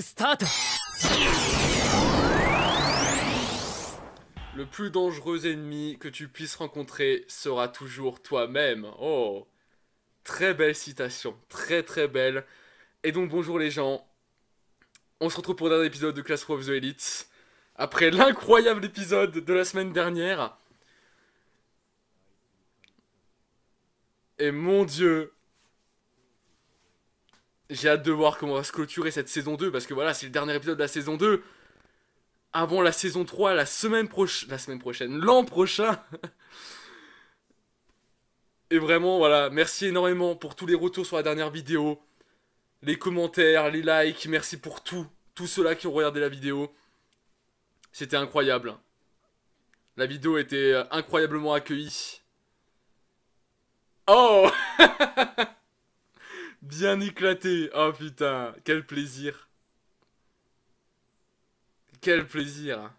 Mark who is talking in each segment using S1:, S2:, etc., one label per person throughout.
S1: start Le plus dangereux ennemi que tu puisses rencontrer sera toujours toi-même. Oh Très belle citation, très très belle. Et donc bonjour les gens, on se retrouve pour un dernier épisode de Class of the Elite. Après l'incroyable épisode de la semaine dernière. Et mon dieu, j'ai hâte de voir comment va se clôturer cette saison 2 parce que voilà, c'est le dernier épisode de la saison 2. Avant la saison 3, la semaine prochaine, la semaine prochaine, l'an prochain. Et vraiment, voilà, merci énormément pour tous les retours sur la dernière vidéo, les commentaires, les likes, merci pour tout, tous ceux-là qui ont regardé la vidéo. C'était incroyable. La vidéo était euh, incroyablement accueillie. Oh Bien éclaté. Oh putain, quel plaisir. Quel plaisir.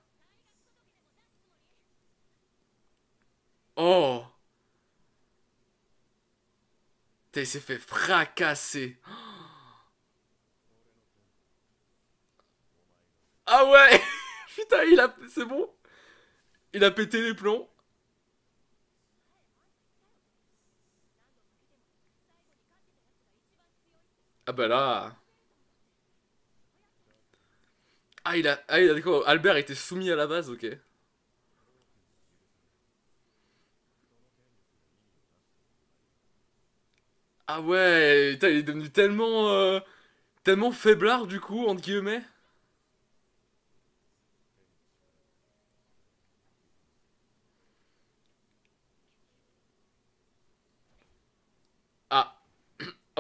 S1: Oh. T'es s'est fait fracasser. Ah ouais Putain, il a... C'est bon Il a pété les plombs. Ah bah là. Ah il a. Ah il a Albert était soumis à la base, ok. Ah ouais, il est devenu tellement. Euh, tellement faiblard du coup, entre guillemets.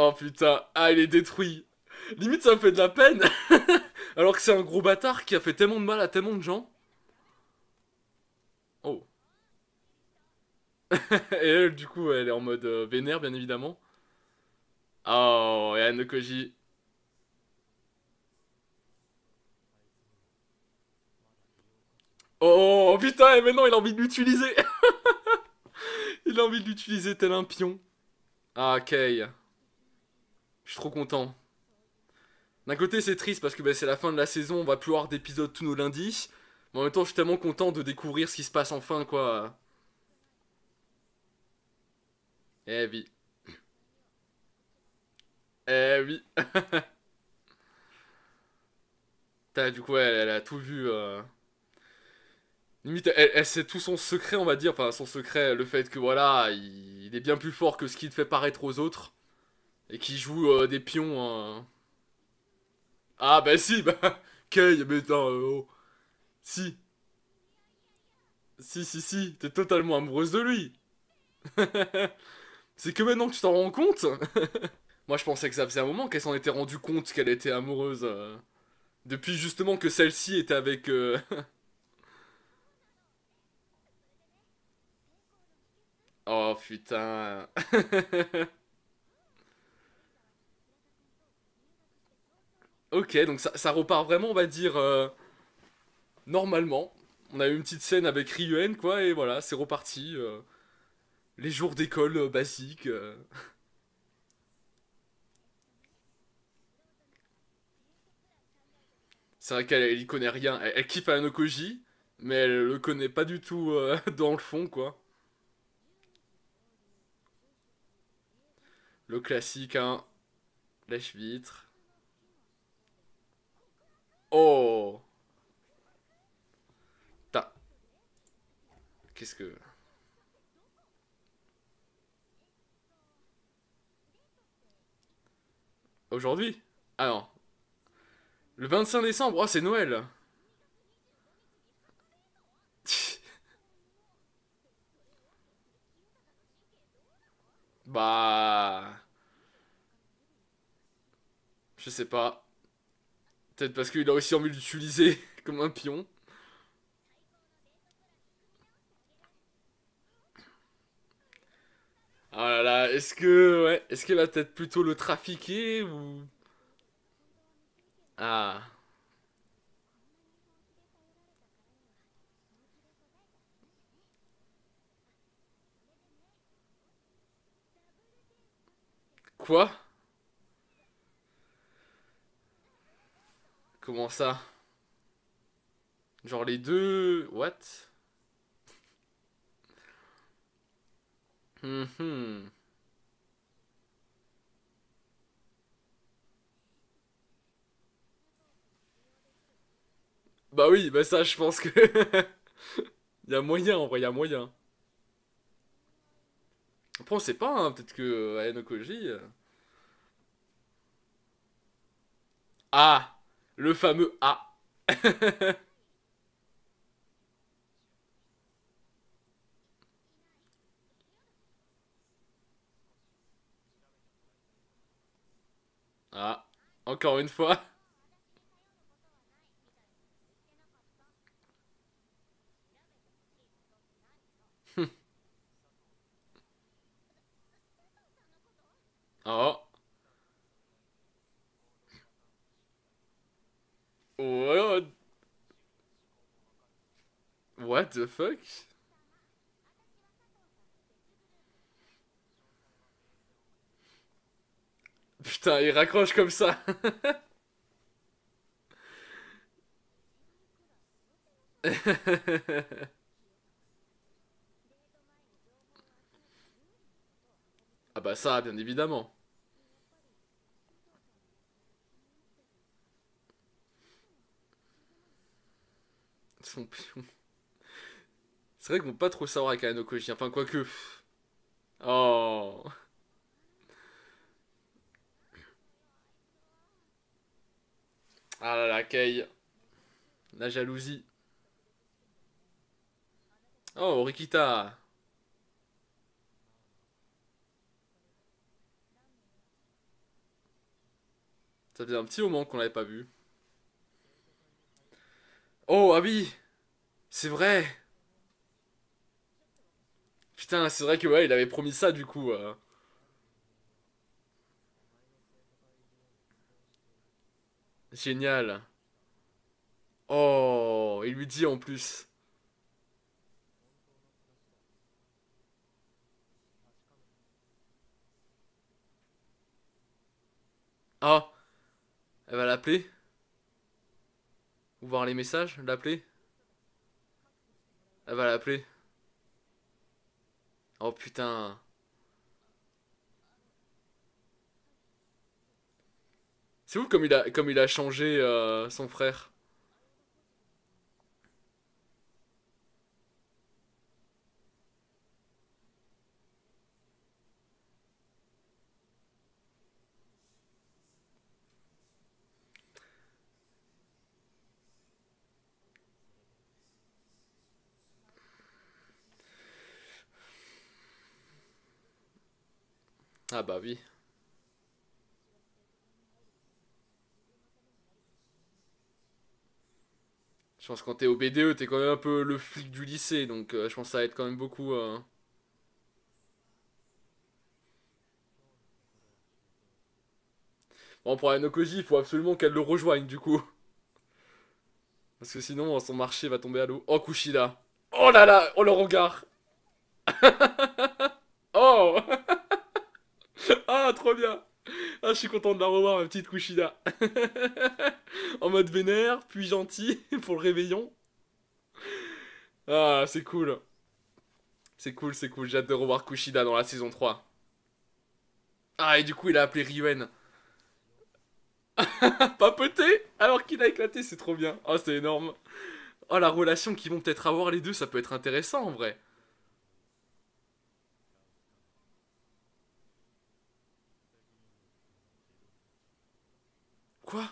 S1: Oh putain, ah il est détruit. Limite ça me fait de la peine. Alors que c'est un gros bâtard qui a fait tellement de mal à tellement de gens. Oh. et elle du coup elle est en mode euh, vénère bien évidemment. Oh, et Anne oh, oh, oh putain, et maintenant il a envie de l'utiliser. il a envie de l'utiliser tel un pion. Ah, je suis trop content. D'un côté, c'est triste parce que ben, c'est la fin de la saison, on va plus avoir d'épisodes tous nos lundis. Mais en même temps, je suis tellement content de découvrir ce qui se passe enfin, quoi. Eh oui. Eh oui. As, du coup, elle, a tout vu. Euh. Limite, elle, sait tout son secret, on va dire. Enfin, son secret, le fait que voilà, il, il est bien plus fort que ce qu'il fait paraître aux autres. Et qui joue euh, des pions. Hein. Ah ben si, bah. Kay, mais attends, euh, oh. Si. Si, si, si, t'es totalement amoureuse de lui. C'est que maintenant que tu t'en rends compte. Moi je pensais que ça faisait un moment qu'elle s'en était rendue compte qu'elle était amoureuse. Euh. Depuis justement que celle-ci était avec... oh putain. Ok, donc ça, repart vraiment, on va dire, euh, normalement. On a eu une petite scène avec Ryuen, quoi, et voilà, c'est reparti. Euh, les jours d'école euh, basiques. C'est vrai qu'elle y connaît rien. Elle, elle kiffe Anokoji, mais elle le connaît pas du tout dans le fond, quoi. Le classique, hein. Lèche-vitre. Oh Qu'est-ce que... Aujourd'hui Alors, ah Le 25 décembre, oh, c'est Noël Bah... Je sais pas. Peut-être parce qu'il a aussi envie de l'utiliser comme un pion. Ah là est-ce que ouais, est-ce qu'elle va peut-être plutôt le trafiquer ou Ah. Quoi Comment ça Genre les deux... What mhm. Bah oui, bah ça je pense que... Il y a moyen en vrai, il y a moyen. Après on sait pas, hein, peut-être que euh, Aenokoji... Euh. Ah le fameux A. ah, encore une fois. What the fuck Putain, il raccroche comme ça Ah bah ça, bien évidemment. Son pion. C'est vrai qu'on peut pas trop savoir avec Ano Koji. Enfin, quoique. Oh. Ah là là, Kei. La jalousie. Oh, Rikita. Ça faisait un petit moment qu'on l'avait pas vu. Oh, ah C'est vrai Putain, c'est vrai que ouais, il avait promis ça du coup. Euh. Génial. Oh, il lui dit en plus. Ah, elle va l'appeler Ou voir les messages, l'appeler Elle va l'appeler. Oh putain. C'est où comme il a, comme il a changé euh, son frère. Ah bah oui. Je pense que quand t'es au BDE, t'es quand même un peu le flic du lycée, donc euh, je pense que ça être quand même beaucoup. Euh. Bon, pour Anokoji, il faut absolument qu'elle le rejoigne du coup. Parce que sinon, son marché va tomber à l'eau. Oh, Kushida. Oh là là, oh le regard. oh Ah, trop bien Ah, je suis content de la revoir, ma petite Kushida. en mode vénère, puis gentil, pour le réveillon. Ah, c'est cool. C'est cool, c'est cool. J'ai hâte de revoir Kushida dans la saison 3. Ah, et du coup, il a appelé Ryuen. Papoté Alors qu'il a éclaté, c'est trop bien. Oh, c'est énorme. Oh, la relation qu'ils vont peut-être avoir les deux, ça peut être intéressant en vrai. Quoi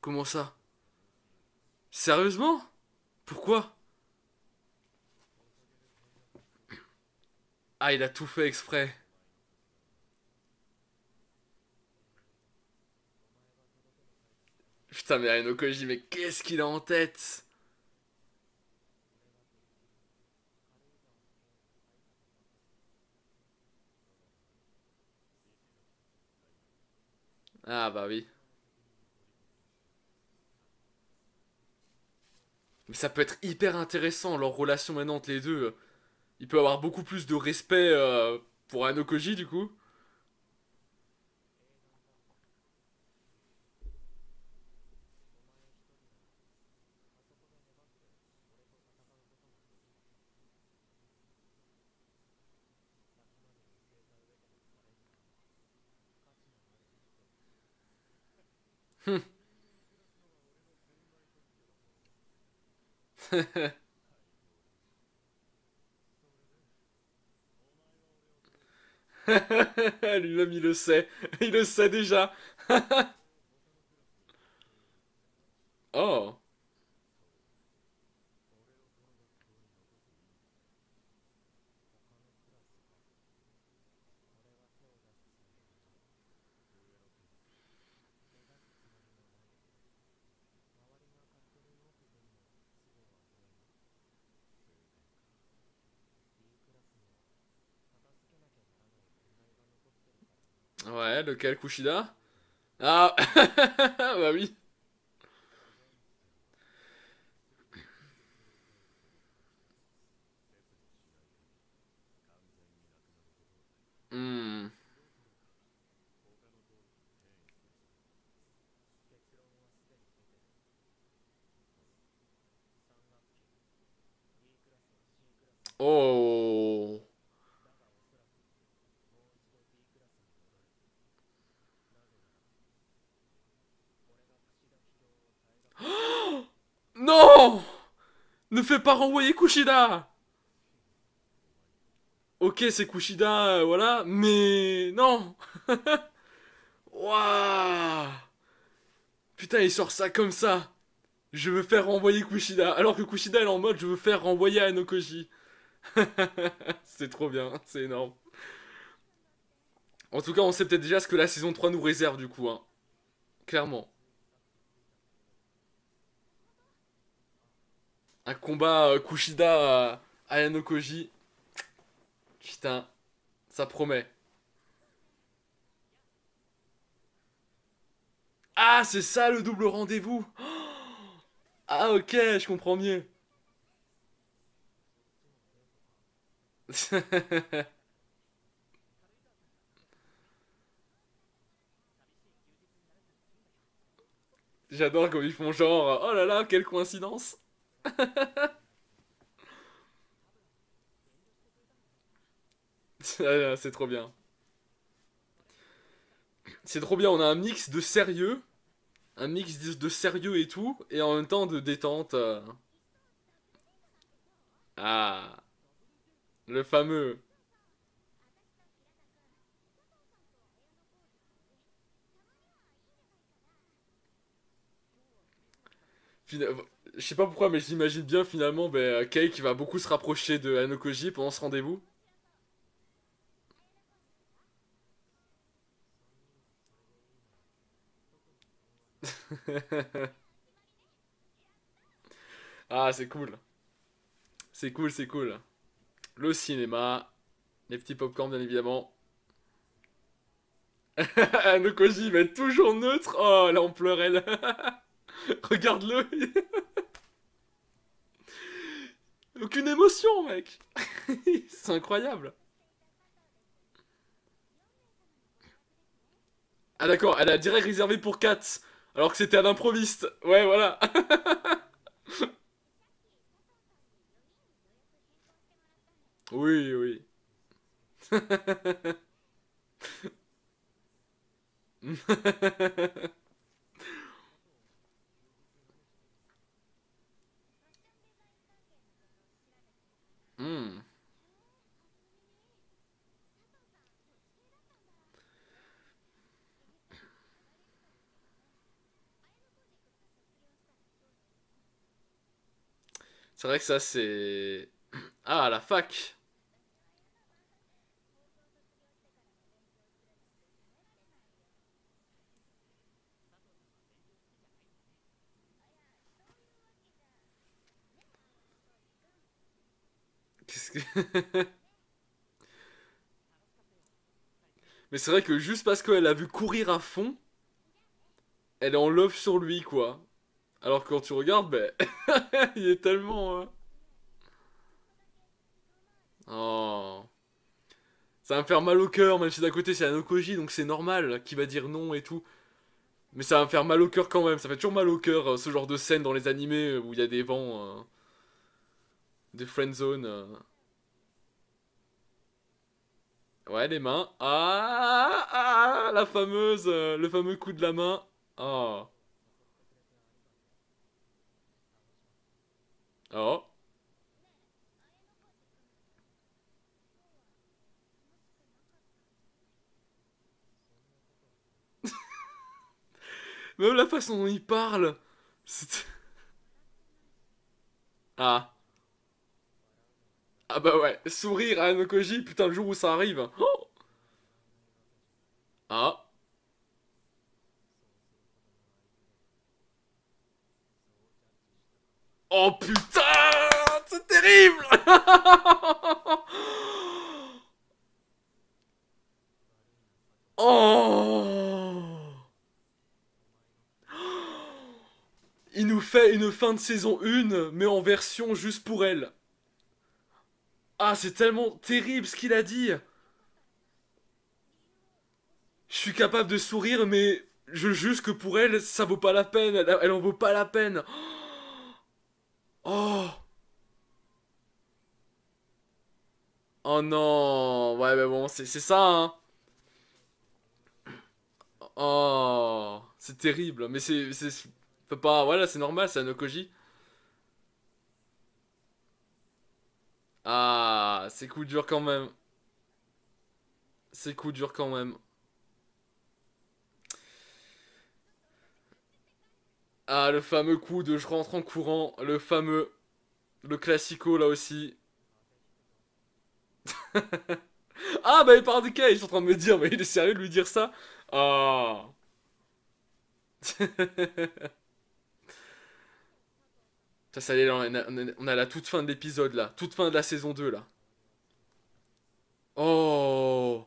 S1: Comment ça Sérieusement Pourquoi Ah, il a tout fait exprès. Putain, mais mais qu'est-ce qu'il a en tête Ah bah oui. Mais ça peut être hyper intéressant, leur relation maintenant entre les deux. Il peut avoir beaucoup plus de respect euh, pour Anokoji, du coup. Hum. Lui-même, il le sait. Il le sait déjà. oh. Ouais, lequel Kushida Ah Bah oui Hmm. Ne fais pas renvoyer Kushida Ok, c'est Kushida, euh, voilà, mais non Waouh Putain, il sort ça comme ça Je veux faire renvoyer Kushida, alors que Kushida est en mode je veux faire renvoyer Anokoji. c'est trop bien, c'est énorme. En tout cas, on sait peut-être déjà ce que la saison 3 nous réserve du coup, hein. Clairement. un combat euh, Kushida à euh, Ayano Koji. Putain, ça promet. Ah, c'est ça le double rendez-vous Ah ok, je comprends mieux. J'adore quand ils font genre, oh là là, quelle coïncidence Ah, c'est trop bien. C'est trop bien, on a un mix de sérieux, un mix de sérieux et tout, et en même temps de détente. Euh. Ah. Le fameux je sais pas pourquoi, mais j'imagine bien finalement ben, euh, Kay qui va beaucoup se rapprocher de Anokoji pendant ce rendez-vous. ah, c'est cool. C'est cool, c'est cool. Le cinéma, les petits pop popcorn bien évidemment. Anokoji va être toujours neutre. Oh, là on pleurait. Regarde-le. Aucune émotion, mec C'est incroyable Ah d'accord, elle a direct réservé pour 4, alors que c'était à l'improviste. Ouais, voilà. oui, oui. C'est vrai que ça, c'est. Ah, la fac Qu'est-ce que. Mais c'est vrai que juste parce qu'elle a vu courir à fond, elle est en love sur lui, quoi. Alors quand tu regardes, ben, il est tellement... Hein. Oh. Ça va me faire mal au cœur, même si d'un côté c'est un Okoji, donc c'est normal, qu'il va dire non et tout. Mais ça va me faire mal au cœur quand même, ça fait toujours mal au cœur, euh, ce genre de scène dans les animés euh, où il y a des vents... Euh, des friend zone Ouais, les mains. Ah, ah, ah la fameuse, le fameux coup de la main. Oh. Oh. Même la façon dont il parle. Ah. Ah bah ouais, sourire à Anokoji, putain, le jour où ça arrive. Oh ah. Oh putain oh Il nous fait une fin de saison 1, mais en version juste pour elle. Ah, c'est tellement terrible ce qu'il a dit. Je suis capable de sourire, mais je juge que pour elle, ça vaut pas la peine. Elle, elle en vaut pas la peine. Oh Oh non Ouais, mais bon, c'est ça, hein. Oh C'est terrible, mais c'est... Peut pas... Voilà, c'est normal, c'est un Okoji. Ah, c'est coup dur quand même. C'est coup dur quand même. Ah, le fameux coup de je rentre en courant, le fameux... Le classico là aussi. ah, bah il parle de Cage, je suis en train de me dire, mais il est sérieux de lui dire ça Oh Ça, ça là on a, la toute fin de l'épisode là, toute fin de la saison 2 là. Oh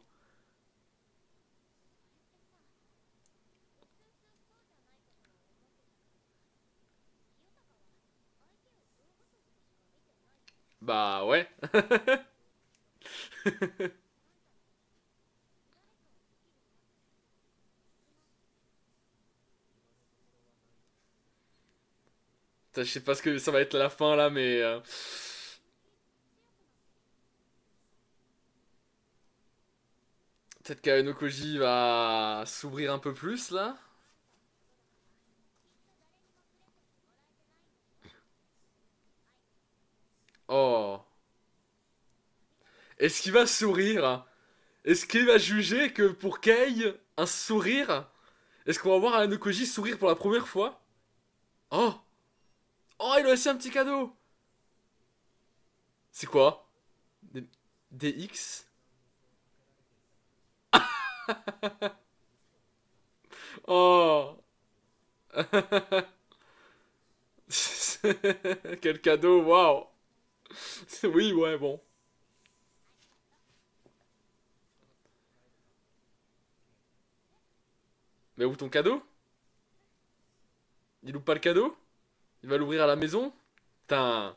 S1: Bah ouais Je sais pas ce que ça va être la fin là, mais... Euh. Peut-être qu'Aenokoji va s'ouvrir un peu plus là. Oh est-ce qu'il va sourire Est-ce qu'il va juger que pour Kei, un sourire Est-ce qu'on va voir Anokoji sourire pour la première fois Oh Oh, il a aussi un petit cadeau C'est quoi Des, Oh Quel cadeau, waouh Oui, ouais, bon. Mais où ton cadeau Il loupe pas le cadeau Il va l'ouvrir à la maison Putain.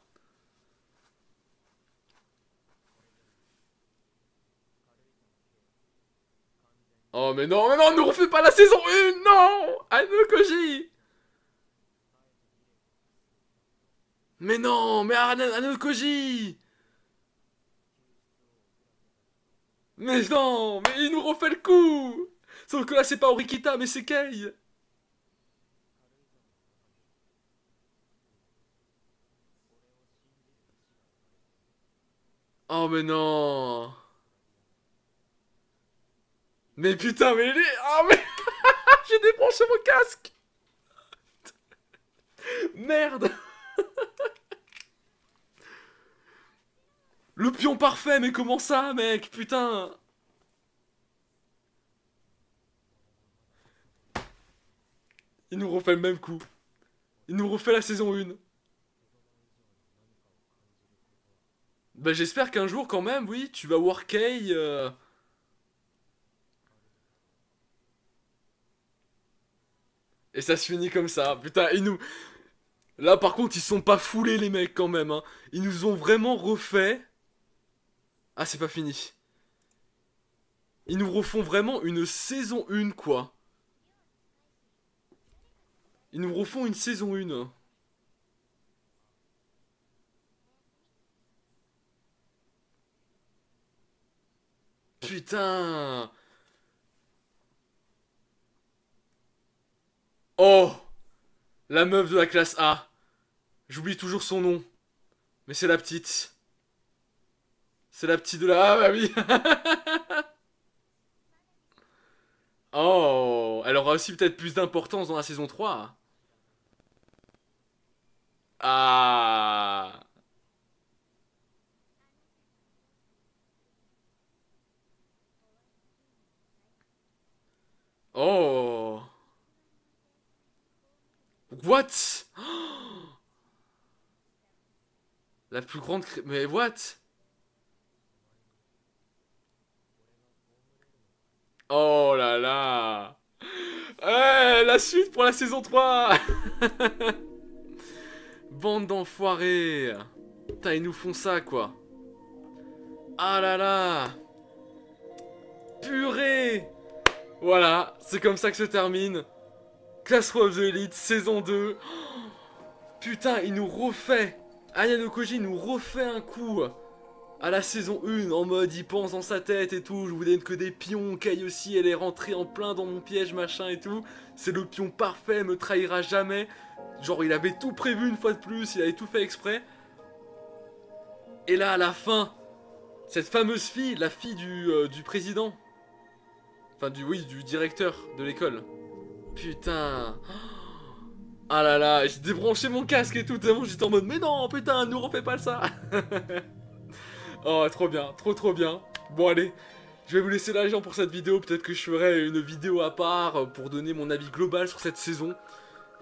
S1: Oh mais non, mais non, ne refais pas la saison 1 Non Anne Mais non Mais Anne Mais non Mais il nous refait le coup Sauf que là, c'est pas Orikita, mais c'est Kei. Oh, mais non. Mais putain, mais est... Oh, mais... J'ai débranché mon casque. Merde. Le pion parfait, mais comment ça, mec Putain Il nous refait le même coup. Il nous refait la saison 1. Bah ben, j'espère qu'un jour, quand même, oui, tu vas voir Kay. Euh, Et ça se finit comme ça. Putain, ils nous. Là, par contre, ils sont pas foulés, les mecs, quand même. Hein. Ils nous ont vraiment refait. Ah, c'est pas fini. Ils nous refont vraiment une saison 1, quoi. Ils nous refont une saison 1. Hein. Putain Oh La meuf de la classe A. J'oublie toujours son nom. Mais c'est la petite. C'est la petite de la... Ah bah oui Oh Elle aura aussi peut-être plus d'importance dans la saison 3. Ah Oh What La plus grande... Mais what Oh là là eh, La suite pour la saison 3 Bande d'enfoirés Putain, ils nous font ça, quoi. Ah là là Purée Voilà, c'est comme ça que se termine Classroom of the Elite, saison 2. putain, il nous refait Ayano Koji nous refait un coup à la saison 1 en mode il pense dans sa tête et tout, je vous donne que des pions, Caille aussi elle est rentrée en plein dans mon piège machin et tout, c'est le pion parfait, me trahira jamais, genre il avait tout prévu une fois de plus, il avait tout fait exprès. Et là à la fin, cette fameuse fille, la fille du, euh, du président, enfin du oui, du directeur de l'école. Putain. Ah là là, j'ai débranché mon casque et tout, tellement j'étais en mode mais non, putain, nous refais pas ça. Oh, trop bien, trop trop bien. Bon, allez, je vais vous laisser l'agent pour cette vidéo. Peut-être que je ferai une vidéo à part euh, pour donner mon avis global sur cette saison.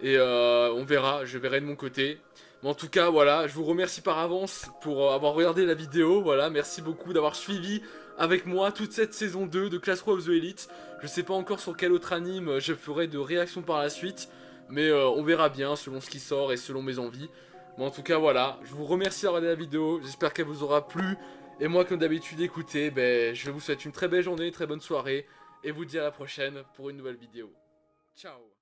S1: Et euh, on verra, je verrai de mon côté. Mais en tout cas, voilà, je vous remercie par avance pour euh, avoir regardé la vidéo. Voilà, merci beaucoup d'avoir suivi avec moi toute cette saison 2 de Class Royale of the Elite. Je sais pas encore sur quel autre anime je ferai de réaction par la suite. Mais on verra bien selon ce qui sort et selon mes envies. Bon en tout cas, voilà. Je vous remercie d'avoir regardé la vidéo. J'espère qu'elle vous aura plu. Et moi, comme d'habitude, écoutez, ben, je vous souhaite une très belle journée, une très bonne soirée. Et vous dis à la prochaine pour une nouvelle vidéo. Ciao